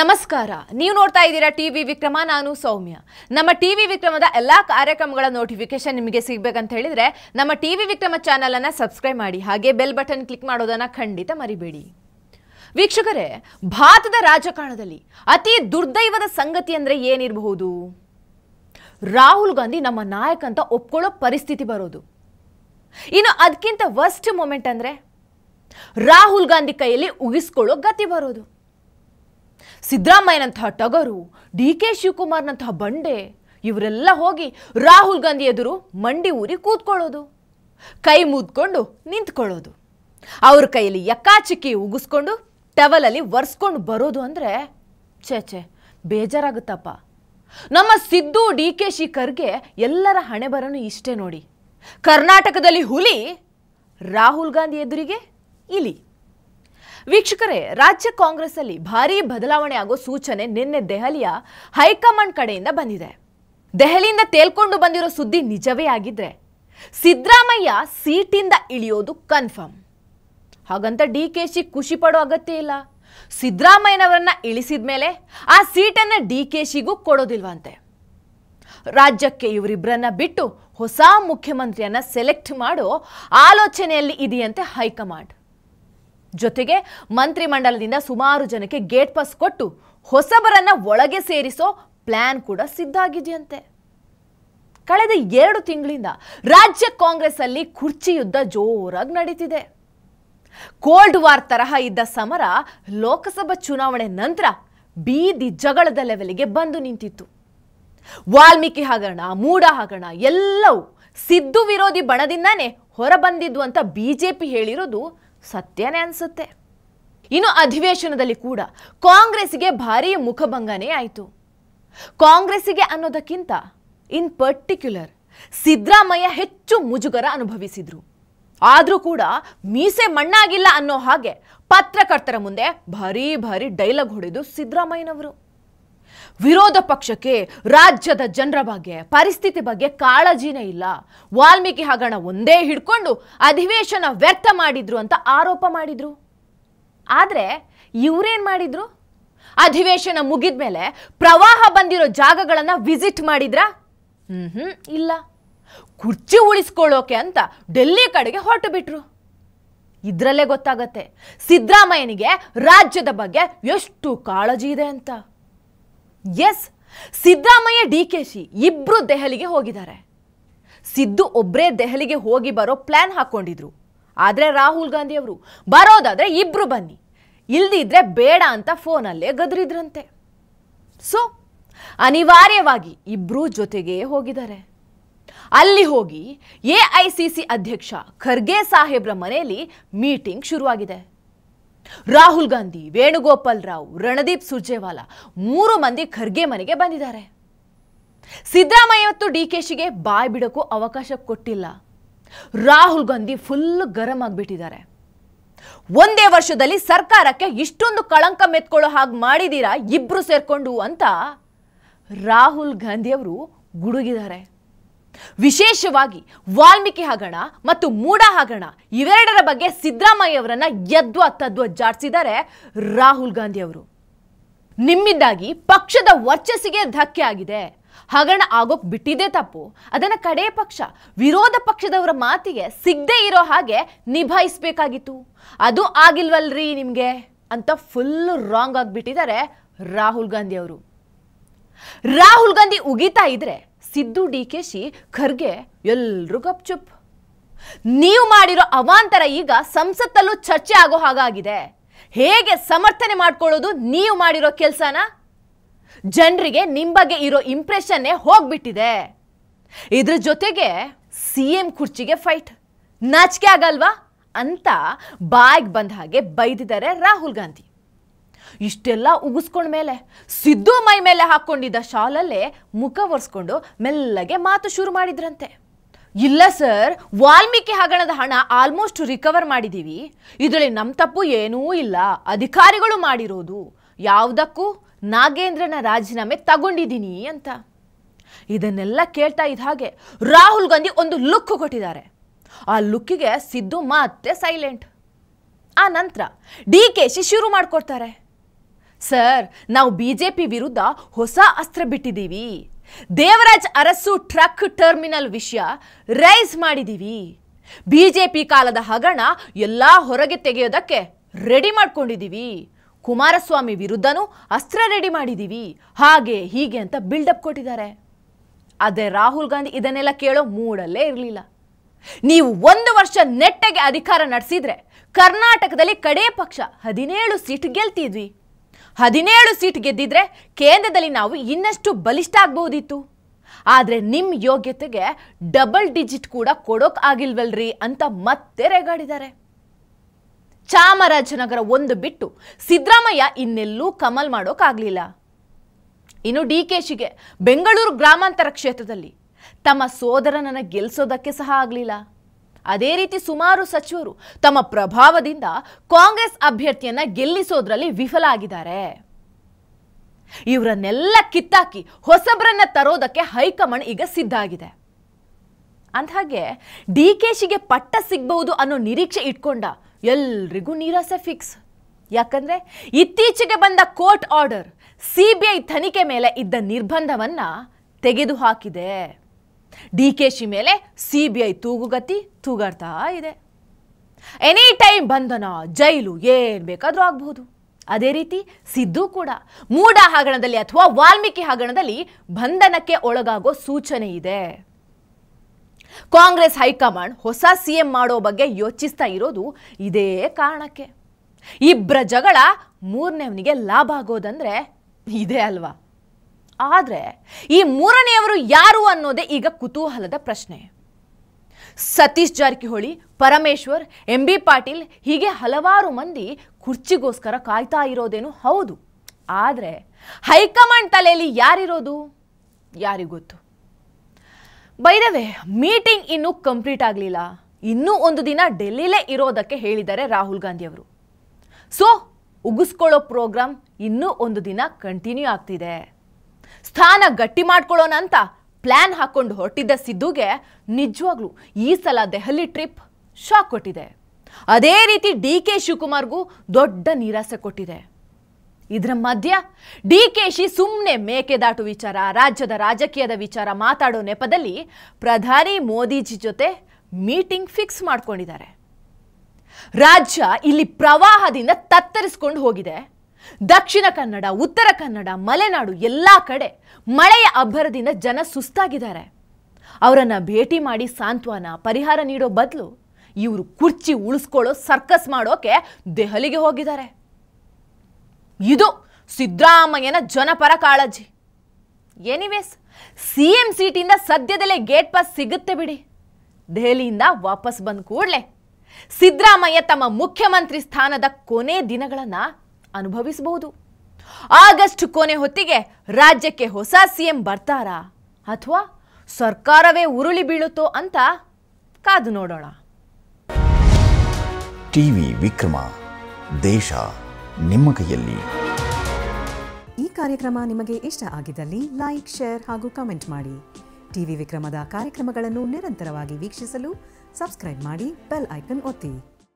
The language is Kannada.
ನಮಸ್ಕಾರ ನೀವು ನೋಡ್ತಾ ಇದ್ದೀರಾ ಟಿ ವಿ ವಿಕ್ರಮ ನಾನು ಸೌಮ್ಯ ನಮ್ಮ ಟಿ ವಿ ವಿಕ್ರಮದ ಎಲ್ಲ ಕಾರ್ಯಕ್ರಮಗಳ ನೋಟಿಫಿಕೇಶನ್ ನಿಮಗೆ ಸಿಗಬೇಕಂತ ಹೇಳಿದರೆ ನಮ್ಮ ಟಿ ವಿ ವಿಕ್ರಮ ಚಾನಲನ್ನು ಸಬ್ಸ್ಕ್ರೈಬ್ ಮಾಡಿ ಹಾಗೆ ಬೆಲ್ ಬಟನ್ ಕ್ಲಿಕ್ ಮಾಡೋದನ್ನು ಖಂಡಿತ ಮರಿಬೇಡಿ ವೀಕ್ಷಕರೇ ಭಾರತದ ರಾಜಕಾರಣದಲ್ಲಿ ಅತಿ ದುರ್ದೈವದ ಸಂಗತಿ ಅಂದರೆ ಏನಿರಬಹುದು ರಾಹುಲ್ ಗಾಂಧಿ ನಮ್ಮ ನಾಯಕ ಅಂತ ಒಪ್ಕೊಳ್ಳೋ ಪರಿಸ್ಥಿತಿ ಬರೋದು ಇನ್ನು ಅದಕ್ಕಿಂತ ವರ್ಸ್ಟ್ ಮೂಮೆಂಟ್ ಅಂದರೆ ರಾಹುಲ್ ಗಾಂಧಿ ಕೈಯಲ್ಲಿ ಉಗಿಸ್ಕೊಳ್ಳೋ ಗತಿ ಬರೋದು ಸಿದ್ದರಾಮಯ್ಯನಂತಹ ಟಗರು ಡಿ ಕೆ ಶಿವಕುಮಾರ್ನಂತಹ ಬಂಡೆ ಇವರೆಲ್ಲ ಹೋಗಿ ರಾಹುಲ್ ಗಾಂಧಿ ಎದುರು ಮಂಡಿ ಊರಿ ಕೂತ್ಕೊಳ್ಳೋದು ಕೈ ಮುದ್ಕೊಂಡು ನಿಂತ್ಕೊಳ್ಳೋದು ಅವ್ರ ಕೈಯಲ್ಲಿ ಯಕ್ಕಾಚಿಕ್ಕಿ ಉಗಿಸ್ಕೊಂಡು ಟವಲಲ್ಲಿ ಒರೆಸ್ಕೊಂಡು ಬರೋದು ಅಂದರೆ ಛೇ ಛೇ ಬೇಜಾರಾಗುತ್ತಪ್ಪ ನಮ್ಮ ಸಿದ್ದು ಡಿ ಕೆ ಶಿ ಖರ್ಗೆ ಎಲ್ಲರ ಹಣೆ ಬರನು ಇಷ್ಟೇ ನೋಡಿ ಕರ್ನಾಟಕದಲ್ಲಿ ಹುಲಿ ರಾಹುಲ್ ಗಾಂಧಿ ಎದುರಿಗೆ ಇಲಿ ವೀಕ್ಷಕರೇ ರಾಜ್ಯ ಕಾಂಗ್ರೆಸ್ ಅಲ್ಲಿ ಭಾರೀ ಬದಲಾವಣೆ ಆಗೋ ಸೂಚನೆ ನಿನ್ನೆ ದೆಹಲಿಯ ಹೈಕಮಾಂಡ್ ಕಡೆಯಿಂದ ಬಂದಿದೆ ದೆಹಲಿಯಿಂದ ತೇಲ್ಕೊಂಡು ಬಂದಿರೋ ಸುದ್ದಿ ನಿಜವೇ ಆಗಿದ್ರೆ ಸಿದ್ದರಾಮಯ್ಯ ಸೀಟಿಂದ ಇಳಿಯೋದು ಕನ್ಫರ್ಮ್ ಹಾಗಂತ ಡಿ ಕೆ ಶಿ ಖುಷಿ ಪಡೋ ಅಗತ್ಯ ಇಲ್ಲ ಸಿದ್ದರಾಮಯ್ಯನವರನ್ನ ಇಳಿಸಿದ ಮೇಲೆ ಆ ಸೀಟನ್ನು ಡಿ ಕೆ ಶಿಗೂ ಕೊಡೋದಿಲ್ವಂತೆ ರಾಜ್ಯಕ್ಕೆ ಇವರಿಬ್ಬರನ್ನ ಬಿಟ್ಟು ಹೊಸ ಮುಖ್ಯಮಂತ್ರಿಯನ್ನ ಸೆಲೆಕ್ಟ್ ಮಾಡೋ ಆಲೋಚನೆಯಲ್ಲಿ ಇದೆಯಂತೆ ಹೈಕಮಾಂಡ್ ಜೊತೆಗೆ ಮಂತ್ರಿಮಂಡಲದಿಂದ ಸುಮಾರು ಜನಕ್ಕೆ ಗೇಟ್ ಪಾಸ್ ಕೊಟ್ಟು ಹೊಸಬರನ್ನ ಒಳಗೆ ಸೇರಿಸೋ ಪ್ಲಾನ್ ಕೂಡ ಸಿದ್ಧ ಆಗಿದೆಯಂತೆ ಕಳೆದ ಎರಡು ತಿಂಗಳಿಂದ ರಾಜ್ಯ ಕಾಂಗ್ರೆಸ್ ಅಲ್ಲಿ ಕುರ್ಚಿ ಯುದ್ಧ ಜೋರಾಗಿ ನಡೀತಿದೆ ಕೋಲ್ಡ್ ವಾರ್ ತರಹ ಇದ್ದ ಸಮರ ಲೋಕಸಭಾ ಚುನಾವಣೆ ನಂತರ ಬೀದಿ ಜಗಳದ ಲೆವೆಲ್ಗೆ ಬಂದು ನಿಂತಿತ್ತು ವಾಲ್ಮೀಕಿ ಹಗರಣ ಮೂಡ ಹಗರಣ ಎಲ್ಲವೂ ಸಿದ್ದು ವಿರೋಧಿ ಬಣದಿಂದಾನೇ ಹೊರಬಂದಿದ್ದು ಅಂತ ಬಿಜೆಪಿ ಹೇಳಿರೋದು ಸತ್ಯನೇ ಅನಿಸುತ್ತೆ ಇನ್ನು ಅಧಿವೇಶನದಲ್ಲಿ ಕೂಡ ಕಾಂಗ್ರೆಸ್ಗೆ ಭಾರೀ ಮುಖಭಂಗನೇ ಆಯಿತು ಕಾಂಗ್ರೆಸ್ಸಿಗೆ ಅನ್ನೋದಕ್ಕಿಂತ ಇನ್ ಪರ್ಟಿಕ್ಯುಲರ್ ಸಿದ್ದರಾಮಯ್ಯ ಹೆಚ್ಚು ಮುಜುಗರ ಅನುಭವಿಸಿದ್ರು ಆದರೂ ಕೂಡ ಮೀಸೆ ಮಣ್ಣಾಗಿಲ್ಲ ಅನ್ನೋ ಹಾಗೆ ಪತ್ರಕರ್ತರ ಮುಂದೆ ಭಾರೀ ಭಾರಿ ಡೈಲಾಗ್ ಹೊಡೆದು ಸಿದ್ದರಾಮಯ್ಯನವರು ವಿರೋಧ ಪಕ್ಷಕ್ಕೆ ರಾಜ್ಯದ ಜನರ ಬಗ್ಗೆ ಪರಿಸ್ಥಿತಿ ಬಗ್ಗೆ ಕಾಳಜಿನೇ ಇಲ್ಲ ವಾಲ್ಮೀಕಿ ಹಗರಣ ಒಂದೇ ಹಿಡ್ಕೊಂಡು ಅಧಿವೇಶನ ವ್ಯರ್ಥ ಮಾಡಿದ್ರು ಅಂತ ಆರೋಪ ಮಾಡಿದ್ರು ಆದರೆ ಇವರೇನು ಮಾಡಿದ್ರು ಅಧಿವೇಶನ ಮುಗಿದ ಮೇಲೆ ಪ್ರವಾಹ ಬಂದಿರೋ ಜಾಗಗಳನ್ನು ವಿಸಿಟ್ ಮಾಡಿದ್ರ ಹ್ಞೂ ಇಲ್ಲ ಕುರ್ಚಿ ಉಳಿಸ್ಕೊಳ್ಳೋಕೆ ಅಂತ ಡೆಲ್ಲಿ ಕಡೆಗೆ ಹೊರಟು ಬಿಟ್ರು ಇದರಲ್ಲೇ ಗೊತ್ತಾಗತ್ತೆ ಸಿದ್ದರಾಮಯ್ಯನಿಗೆ ರಾಜ್ಯದ ಬಗ್ಗೆ ಎಷ್ಟು ಕಾಳಜಿ ಇದೆ ಅಂತ ಎಸ್ ಸಿದ್ದರಾಮಯ್ಯ ಡಿ ಕೆ ಶಿ ಇಬ್ಬರು ದೆಹಲಿಗೆ ಹೋಗಿದ್ದಾರೆ ಸಿದ್ದು ಒಬ್ಬರೇ ದೆಹಲಿಗೆ ಹೋಗಿ ಬರೋ ಪ್ಲ್ಯಾನ್ ಹಾಕ್ಕೊಂಡಿದ್ರು ಆದರೆ ರಾಹುಲ್ ಗಾಂಧಿ ಅವರು ಬರೋದಾದರೆ ಇಬ್ಬರು ಬನ್ನಿ ಇಲ್ದಿದ್ರೆ ಬೇಡ ಅಂತ ಫೋನಲ್ಲೇ ಗದರಿದ್ರಂತೆ ಸೊ ಅನಿವಾರ್ಯವಾಗಿ ಇಬ್ಬರೂ ಜೊತೆಗೇ ಹೋಗಿದ್ದಾರೆ ಅಲ್ಲಿ ಹೋಗಿ ಎ ಐ ಸಿ ಸಿ ಅಧ್ಯಕ್ಷ ಖರ್ಗೆ ಸಾಹೇಬ್ರ ಮನೆಯಲ್ಲಿ ಮೀಟಿಂಗ್ ಶುರುವಾಗಿದೆ ರಾಹುಲ್ ಗಾಂಧಿ ವೇಣುಗೋಪಾಲ್ ರಾವ್ ರಣದೀಪ್ ಸುರ್ಜೇವಾಲಾ ಮೂರು ಮಂದಿ ಖರ್ಗೆ ಮನೆಗೆ ಬಂದಿದ್ದಾರೆ ಸಿದ್ದರಾಮಯ್ಯ ಮತ್ತು ಡಿ ಕೆ ಬಾಯ್ ಬಿಡೋಕ್ಕೂ ಅವಕಾಶ ಕೊಟ್ಟಿಲ್ಲ ರಾಹುಲ್ ಗಾಂಧಿ ಫುಲ್ ಗರಂ ಆಗಿಬಿಟ್ಟಿದ್ದಾರೆ ಒಂದೇ ವರ್ಷದಲ್ಲಿ ಸರ್ಕಾರಕ್ಕೆ ಇಷ್ಟೊಂದು ಕಳಂಕ ಮೆತ್ಕೊಳ್ಳೋ ಹಾಗೆ ಮಾಡಿದೀರಾ ಇಬ್ರು ಸೇರ್ಕೊಂಡು ಅಂತ ರಾಹುಲ್ ಗಾಂಧಿಯವರು ಗುಡುಗಿದ್ದಾರೆ ವಿಶೇಷವಾಗಿ ವಾಲ್ಮೀಕಿ ಹಗರಣ ಮತ್ತು ಮೂಡ ಹಗರಣ ಇವೆರಡರ ಬಗ್ಗೆ ಸಿದ್ದರಾಮಯ್ಯ ಅವರನ್ನ ಯದ್ವ ತದ್ವ ಜಾಡಿಸಿದ್ದಾರೆ ರಾಹುಲ್ ಗಾಂಧಿ ಅವರು ನಿಮ್ಮಿಂದಾಗಿ ಪಕ್ಷದ ವರ್ಚಸ್ಸಿಗೆ ಧಕ್ಕೆ ಆಗಿದೆ ಹಗರಣ ಆಗೋಕ್ ಬಿಟ್ಟಿದೆ ತಪ್ಪು ಅದನ್ನ ಕಡೆಯ ಪಕ್ಷ ವಿರೋಧ ಪಕ್ಷದವರ ಮಾತಿಗೆ ಸಿಗದೆ ಇರೋ ಹಾಗೆ ನಿಭಾಯಿಸಬೇಕಾಗಿತ್ತು ಅದು ಆಗಿಲ್ವಲ್ರಿ ನಿಮ್ಗೆ ಅಂತ ಫುಲ್ ರಾಂಗ್ ಆಗಿಬಿಟ್ಟಿದ್ದಾರೆ ರಾಹುಲ್ ಗಾಂಧಿ ಅವರು ರಾಹುಲ್ ಗಾಂಧಿ ಉಗಿತಾ ಇದ್ರೆ ಸಿದ್ದು ಡಿ ಕೆ ಶಿ ಖರ್ಗೆ ಗಪ್ ಗಪ್ಚುಪ್ ನೀವು ಮಾಡಿರೋ ಅವಾಂತರ ಈಗ ಸಂಸತ್ತಲ್ಲೂ ಚರ್ಚೆ ಆಗೋ ಹಾಗಾಗಿದೆ ಹೇಗೆ ಸಮರ್ಥನೆ ಮಾಡ್ಕೊಳ್ಳೋದು ನೀವು ಮಾಡಿರೋ ಕೆಲಸನ ಜನರಿಗೆ ನಿಮ್ಮ ಬಗ್ಗೆ ಇರೋ ಇಂಪ್ರೆಷನ್ನೇ ಹೋಗ್ಬಿಟ್ಟಿದೆ ಇದ್ರ ಜೊತೆಗೆ ಸಿ ಎಂ ಕುರ್ಚಿಗೆ ಫೈಟ್ ನಾಚಿಕೆ ಆಗಲ್ವಾ ಅಂತ ಬಾಯ್ಗೆ ಬಂದ ಹಾಗೆ ಬೈದಿದ್ದಾರೆ ರಾಹುಲ್ ಗಾಂಧಿ ಇಷ್ಟೆಲ್ಲ ಮೇಲೆ ಸಿದ್ದು ಮೈ ಮೇಲೆ ಹಾಕ್ಕೊಂಡಿದ್ದ ಶಾಲಲ್ಲೇ ಮುಖ ಒರೆಸ್ಕೊಂಡು ಮೆಲ್ಲಗೆ ಮಾತು ಶುರು ಮಾಡಿದ್ರಂತೆ ಇಲ್ಲ ಸರ್ ವಾಲ್ಮೀಕಿ ಹಗರಣದ ಹಣ ಆಲ್ಮೋಸ್ಟ್ ರಿಕವರ್ ಮಾಡಿದ್ದೀವಿ ಇದರಲ್ಲಿ ನಮ್ಮ ತಪ್ಪು ಏನೂ ಇಲ್ಲ ಅಧಿಕಾರಿಗಳು ಮಾಡಿರೋದು ಯಾವುದಕ್ಕೂ ನಾಗೇಂದ್ರನ ರಾಜೀನಾಮೆ ತಗೊಂಡಿದ್ದೀನಿ ಅಂತ ಇದನ್ನೆಲ್ಲ ಕೇಳ್ತಾ ಇದ್ದ ಹಾಗೆ ರಾಹುಲ್ ಗಾಂಧಿ ಒಂದು ಲುಕ್ ಕೊಟ್ಟಿದ್ದಾರೆ ಆ ಲುಕ್ಕಿಗೆ ಸಿದ್ದು ಮತ್ತೆ ಸೈಲೆಂಟ್ ಆ ನಂತರ ಡಿ ಕೆ ಶಿ ಶುರು ಮಾಡಿಕೊಡ್ತಾರೆ ಸರ್ ನಾವು ಬಿ ಜೆ ಪಿ ವಿರುದ್ಧ ಹೊಸ ಅಸ್ತ್ರ ಬಿಟ್ಟಿದ್ದೀವಿ ದೇವರಾಜ್ ಅರಸು ಟ್ರಕ್ ಟರ್ಮಿನಲ್ ವಿಷಯ ರೈಸ್ ಮಾಡಿದ್ದೀವಿ ಬಿ ಜೆ ಪಿ ಕಾಲದ ಹಗರಣ ಎಲ್ಲ ಹೊರಗೆ ತೆಗೆಯೋದಕ್ಕೆ ರೆಡಿ ಮಾಡ್ಕೊಂಡಿದ್ದೀವಿ ಕುಮಾರಸ್ವಾಮಿ ವಿರುದ್ಧನೂ ಅಸ್ತ್ರ ರೆಡಿ ಮಾಡಿದ್ದೀವಿ ಹಾಗೆ ಹೀಗೆ ಅಂತ ಬಿಲ್ಡಪ್ ಕೊಟ್ಟಿದ್ದಾರೆ ಅದೇ ರಾಹುಲ್ ಗಾಂಧಿ ಇದನ್ನೆಲ್ಲ ಕೇಳೋ ಮೂಡಲ್ಲೇ ಇರಲಿಲ್ಲ ನೀವು ಒಂದು ವರ್ಷ ನೆಟ್ಟಗೆ ಅಧಿಕಾರ ನಡೆಸಿದ್ರೆ ಕರ್ನಾಟಕದಲ್ಲಿ ಕಡೇ ಪಕ್ಷ ಹದಿನೇಳು ಸೀಟ್ ಗೆಲ್ತಿದ್ವಿ ಹದಿನೇಳು ಸೀಟ್ ಗೆದ್ದಿದ್ರೆ ಕೇಂದ್ರದಲ್ಲಿ ನಾವು ಇನ್ನಷ್ಟು ಬಲಿಷ್ಠ ಆಗ್ಬೋದಿತ್ತು ಆದರೆ ನಿಮ್ಮ ಯೋಗ್ಯತೆಗೆ ಡಬಲ್ ಡಿಜಿಟ್ ಕೂಡ ಕೊಡೋಕ್ ಆಗಿಲ್ವಲ್ರಿ ಅಂತ ಮತ್ತೆ ರೇಗಾಡಿದ್ದಾರೆ ಚಾಮರಾಜನಗರ ಒಂದು ಬಿಟ್ಟು ಸಿದ್ದರಾಮಯ್ಯ ಇನ್ನೆಲ್ಲೂ ಕಮಲ್ ಮಾಡೋಕ್ಕಾಗಲಿಲ್ಲ ಇನ್ನು ಡಿ ಕೆ ಶಿಗೆ ಬೆಂಗಳೂರು ಗ್ರಾಮಾಂತರ ಕ್ಷೇತ್ರದಲ್ಲಿ ತಮ್ಮ ಸೋದರನನ್ನು ಗೆಲ್ಸೋದಕ್ಕೆ ಸಹ ಆಗಲಿಲ್ಲ ಅದೇ ರೀತಿ ಸುಮಾರು ಸಚಿವರು ತಮ್ಮ ಪ್ರಭಾವದಿಂದ ಕಾಂಗ್ರೆಸ್ ಅಭ್ಯರ್ಥಿಯನ್ನ ಗೆಲ್ಲಿಸೋದ್ರಲ್ಲಿ ವಿಫಲ ಆಗಿದ್ದಾರೆ ಇವರನ್ನೆಲ್ಲ ಕಿತ್ತಾಕಿ ಹೊಸಬರನ್ನ ತರೋದಕ್ಕೆ ಹೈಕಮಾಂಡ್ ಈಗ ಸಿದ್ಧ ಆಗಿದೆ ಅಂದಹಾಗೆ ಡಿ ಕೆ ಪಟ್ಟ ಸಿಗ್ಬಹುದು ಅನ್ನೋ ನಿರೀಕ್ಷೆ ಇಟ್ಕೊಂಡ ಎಲ್ರಿಗೂ ನೀರಾಸೆ ಫಿಕ್ಸ್ ಯಾಕಂದ್ರೆ ಇತ್ತೀಚೆಗೆ ಬಂದ ಕೋರ್ಟ್ ಆರ್ಡರ್ ಸಿಬಿಐ ತನಿಖೆ ಮೇಲೆ ಇದ್ದ ನಿರ್ಬಂಧವನ್ನ ತೆಗೆದುಹಾಕಿದೆ ಡಿ ಕೆ ಶಿ ಮೇಲೆ ಸಿ ಬಿ ಐ ತೂಗುಗತಿ ತೂಗಾಡ್ತಾ ಇದೆ ಎನಿ ಟೈಮ್ ಬಂಧನ ಜೈಲು ಏನು ಬೇಕಾದರೂ ಆಗಬಹುದು ಅದೇ ರೀತಿ ಸಿದ್ದು ಕೂಡ ಮೂಡ ಹಗರಣದಲ್ಲಿ ಅಥವಾ ವಾಲ್ಮೀಕಿ ಹಗರಣದಲ್ಲಿ ಬಂಧನಕ್ಕೆ ಒಳಗಾಗೋ ಸೂಚನೆ ಇದೆ ಕಾಂಗ್ರೆಸ್ ಹೈಕಮಾಂಡ್ ಹೊಸ ಸಿ ಎಂ ಮಾಡೋ ಬಗ್ಗೆ ಯೋಚಿಸ್ತಾ ಇರೋದು ಇದೇ ಕಾರಣಕ್ಕೆ ಇಬ್ಬರ ಜಗಳ ಮೂರನೇವನಿಗೆ ಲಾಭ ಆಗೋದಂದ್ರೆ ಇದೇ ಅಲ್ವಾ ಆದರೆ ಈ ಮೂರನೆಯವರು ಯಾರು ಅನ್ನೋದೇ ಈಗ ಕುತೂಹಲದ ಪ್ರಶ್ನೆ ಸತೀಶ್ ಜಾರಕಿಹೊಳಿ ಪರಮೇಶ್ವರ್ ಎಂ ಬಿ ಪಾಟೀಲ್ ಹೀಗೆ ಹಲವಾರು ಮಂದಿ ಕುರ್ಚಿಗೋಸ್ಕರ ಕಾಯ್ತಾ ಇರೋದೇನು ಹೌದು ಆದರೆ ಹೈಕಮಾಂಡ್ ತಲೆಯಲ್ಲಿ ಯಾರಿರೋದು ಯಾರಿಗೊತ್ತು ಬೈದವೆ ಮೀಟಿಂಗ್ ಇನ್ನೂ ಕಂಪ್ಲೀಟ್ ಆಗಲಿಲ್ಲ ಇನ್ನೂ ಒಂದು ದಿನ ಡೆಲ್ಲಿಲೇ ಇರೋದಕ್ಕೆ ಹೇಳಿದ್ದಾರೆ ರಾಹುಲ್ ಗಾಂಧಿ ಅವರು ಸೊ ಉಗಿಸ್ಕೊಳ್ಳೋ ಪ್ರೋಗ್ರಾಮ್ ಇನ್ನೂ ಒಂದು ದಿನ ಕಂಟಿನ್ಯೂ ಆಗ್ತಿದೆ ಸ್ಥಾನ ಗಟ್ಟಿ ಮಾಡ್ಕೊಳ್ಳೋಣ ಅಂತ ಪ್ಲಾನ್ ಹಾಕೊಂಡು ಹೊರಟಿದ್ದ ಸಿದ್ದುಗೆ ನಿಜವಾಗ್ಲೂ ಈ ಸಲ ದೆಹಲಿ ಟ್ರಿಪ್ ಶಾಕ್ ಕೊಟ್ಟಿದೆ ಅದೇ ರೀತಿ ಡಿ ಕೆ ಶಿವಕುಮಾರ್ಗೂ ದೊಡ್ಡ ನಿರಾಸೆ ಕೊಟ್ಟಿದೆ ಇದರ ಮಧ್ಯ ಡಿ ಕೆ ಶಿ ಸುಮ್ಮನೆ ಮೇಕೆದಾಟು ವಿಚಾರ ರಾಜ್ಯದ ರಾಜಕೀಯದ ವಿಚಾರ ಮಾತಾಡೋ ನೆಪದಲ್ಲಿ ಪ್ರಧಾನಿ ಮೋದಿಜಿ ಜೊತೆ ಮೀಟಿಂಗ್ ಫಿಕ್ಸ್ ಮಾಡ್ಕೊಂಡಿದ್ದಾರೆ ರಾಜ್ಯ ಇಲ್ಲಿ ಪ್ರವಾಹದಿಂದ ತತ್ತರಿಸ್ಕೊಂಡು ಹೋಗಿದೆ ದಕ್ಷಿಣ ಕನ್ನಡ ಉತ್ತರ ಕನ್ನಡ ಮಲೆನಾಡು ಎಲ್ಲ ಕಡೆ ಮಳೆಯ ಅಬ್ಬರದಿಂದ ಜನ ಸುಸ್ತಾಗಿದ್ದಾರೆ ಅವರನ್ನು ಭೇಟಿ ಮಾಡಿ ಸಾಂತ್ವನ ಪರಿಹಾರ ನೀಡೋ ಬದಲು ಇವರು ಕುರ್ಚಿ ಉಳಿಸ್ಕೊಳ್ಳೋ ಸರ್ಕಸ್ ಮಾಡೋಕೆ ದೆಹಲಿಗೆ ಹೋಗಿದ್ದಾರೆ ಇದು ಸಿದ್ದರಾಮಯ್ಯನ ಜನಪರ ಕಾಳಜಿ ಎನಿವೇಸ್ ಸಿ ಎಂ ಸೀಟಿಂದ ಸದ್ಯದಲ್ಲೇ ಗೇಟ್ ಪಾಸ್ ಸಿಗುತ್ತೆ ಬಿಡಿ ದೆಹಲಿಯಿಂದ ವಾಪಸ್ ಬಂದ ಕೂಡಲೇ ಸಿದ್ದರಾಮಯ್ಯ ತಮ್ಮ ಮುಖ್ಯಮಂತ್ರಿ ಸ್ಥಾನದ ಕೊನೆ ದಿನಗಳನ್ನು ಅನುಭವಿಸಬಹುದು ಆಗಸ್ಟ್ ಕೊನೆ ಹೊತ್ತಿಗೆ ರಾಜ್ಯಕ್ಕೆ ಹೊಸ ಸಿಎಂ ಬರ್ತಾರಾ ಅಥವಾ ಸರ್ಕಾರವೇ ಉರುಳಿ ಬೀಳುತ್ತೋ ಅಂತ ಕಾದು ನೋಡೋಣ ಟಿವಿ ವಿಕ್ರಮ ದೇಶ ನಿಮ್ಮ ಕೈಯಲ್ಲಿ ಈ ಕಾರ್ಯಕ್ರಮ ನಿಮಗೆ ಇಷ್ಟ ಆಗಿದ್ದಲ್ಲಿ ಲೈಕ್ ಶೇರ್ ಹಾಗೂ ಕಮೆಂಟ್ ಮಾಡಿ ಟಿವಿ ವಿಕ್ರಮದ ಕಾರ್ಯಕ್ರಮಗಳನ್ನು ನಿರಂತರವಾಗಿ ವೀಕ್ಷಿಸಲು ಸಬ್ಸ್ಕ್ರೈಬ್ ಮಾಡಿ ಬೆಲ್ ಐಕನ್ ಒತ್ತಿ